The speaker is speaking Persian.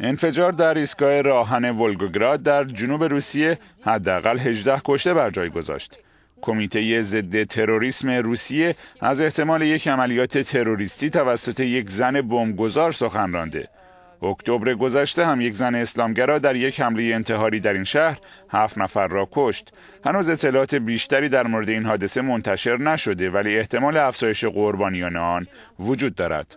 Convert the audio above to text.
انفجار در ایستگاه راهن ولگوگراد در جنوب روسیه حداقل 18 کشته بر جای گذاشت. کمیته ضد تروریسم روسیه از احتمال یک عملیات تروریستی توسط یک زن بمبگذار سخن رانده. اکتبر گذشته هم یک زن اسلامگرا در یک حمله انتحاری در این شهر هفت نفر را کشت. هنوز اطلاعات بیشتری در مورد این حادثه منتشر نشده ولی احتمال افزایش قربانیان آن وجود دارد.